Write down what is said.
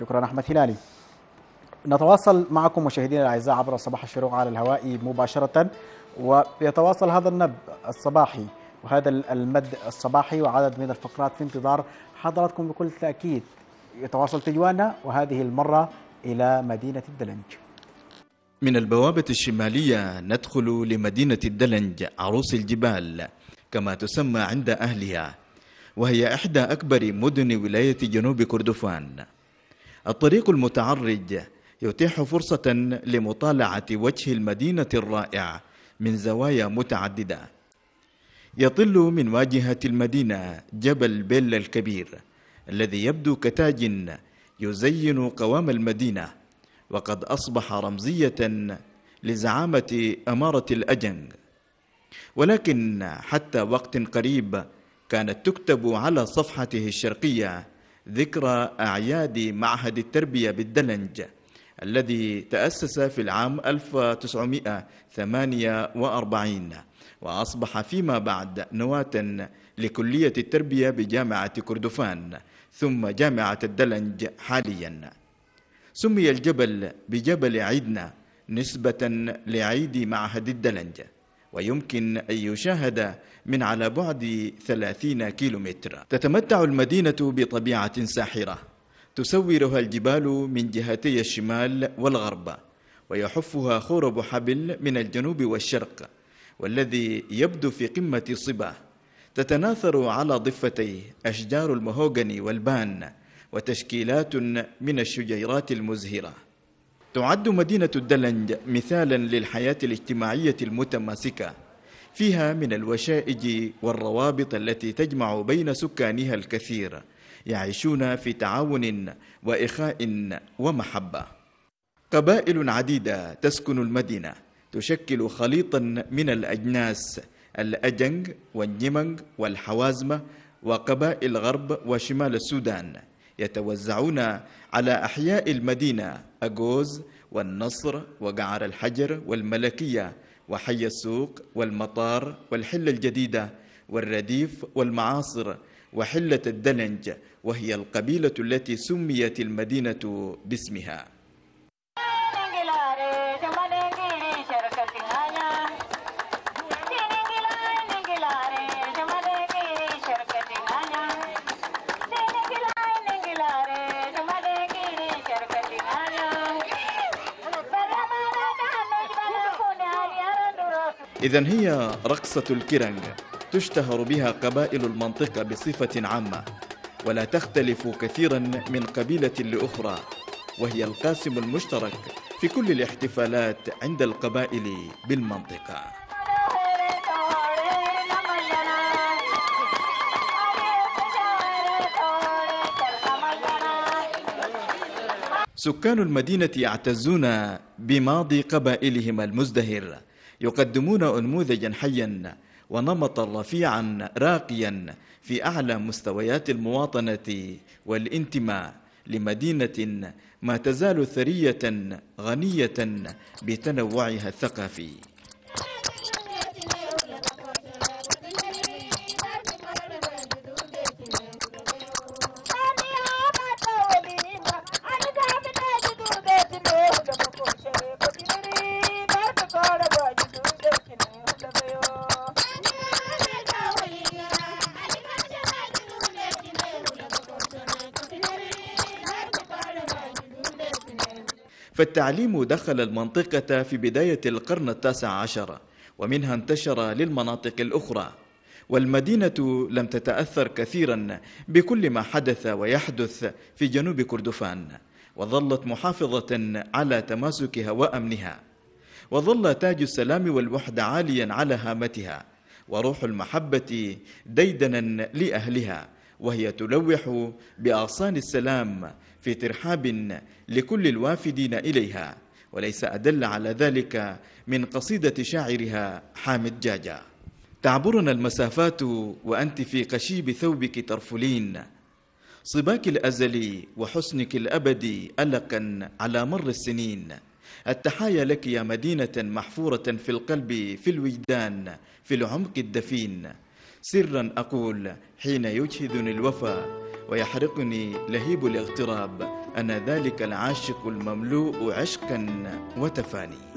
شكرا أحمد هلالي نتواصل معكم مشاهدينا الأعزاء عبر صباح الشروق على الهواء مباشرة ويتواصل هذا النب الصباحي وهذا المد الصباحي وعدد من الفقرات في انتظار حضراتكم بكل تأكيد يتواصل تجوانا وهذه المرة إلى مدينة الدلنج من البوابة الشمالية ندخل لمدينة الدلنج عروس الجبال كما تسمى عند أهلها وهي إحدى أكبر مدن ولاية جنوب كردفان الطريق المتعرج يتيح فرصة لمطالعة وجه المدينة الرائع من زوايا متعددة يطل من واجهة المدينة جبل بيل الكبير الذي يبدو كتاج يزين قوام المدينة وقد أصبح رمزية لزعامة أمارة الأجنج ولكن حتى وقت قريب كانت تكتب على صفحته الشرقية ذكرى أعياد معهد التربية بالدلنج الذي تأسس في العام 1948 وأصبح فيما بعد نواة لكلية التربية بجامعة كردفان ثم جامعة الدلنج حاليا سمي الجبل بجبل عيدنا نسبة لعيد معهد الدلنج ويمكن أن يشاهد من على بعد 30 كيلومتر تتمتع المدينة بطبيعة ساحرة تسورها الجبال من جهتي الشمال والغرب ويحفها خرب حبل من الجنوب والشرق والذي يبدو في قمة صبا تتناثر على ضفتيه أشجار المهوغني والبان وتشكيلات من الشجيرات المزهره تعد مدينة الدلنج مثالا للحياة الاجتماعية المتماسكة فيها من الوشائج والروابط التي تجمع بين سكانها الكثير يعيشون في تعاون وإخاء ومحبة قبائل عديدة تسكن المدينة تشكل خليطا من الأجناس الأجنج والنيمنج والحوازمة وقبائل غرب وشمال السودان يتوزعون على أحياء المدينة أجوز والنصر وقعر الحجر والملكية وحي السوق والمطار والحلة الجديدة والرديف والمعاصر وحلة الدلنج وهي القبيلة التي سميت المدينة باسمها إذا هي رقصة الكرنج تشتهر بها قبائل المنطقة بصفة عامة ولا تختلف كثيرا من قبيلة لأخرى وهي القاسم المشترك في كل الاحتفالات عند القبائل بالمنطقة سكان المدينة يعتزون بماضي قبائلهم المزدهر يقدمون انموذجا حيا ونمطا رفيعا راقيا في اعلى مستويات المواطنه والانتماء لمدينه ما تزال ثريه غنيه بتنوعها الثقافي فالتعليم دخل المنطقة في بداية القرن التاسع عشر ومنها انتشر للمناطق الأخرى والمدينة لم تتأثر كثيرا بكل ما حدث ويحدث في جنوب كردفان وظلت محافظة على تماسكها وأمنها وظل تاج السلام والوحدة عاليا على هامتها وروح المحبة ديدنا لأهلها وهي تلوح بأغصان السلام في ترحاب لكل الوافدين إليها وليس أدل على ذلك من قصيدة شاعرها حامد جاجا تعبرنا المسافات وأنت في قشيب ثوبك ترفلين صباك الأزلي وحسنك الأبدي ألقا على مر السنين التحايا لك يا مدينة محفورة في القلب في الوجدان في العمق الدفين سرا أقول حين يجهدني الوفا ويحرقني لهيب الاغتراب أنا ذلك العاشق المملوء عشقا وتفاني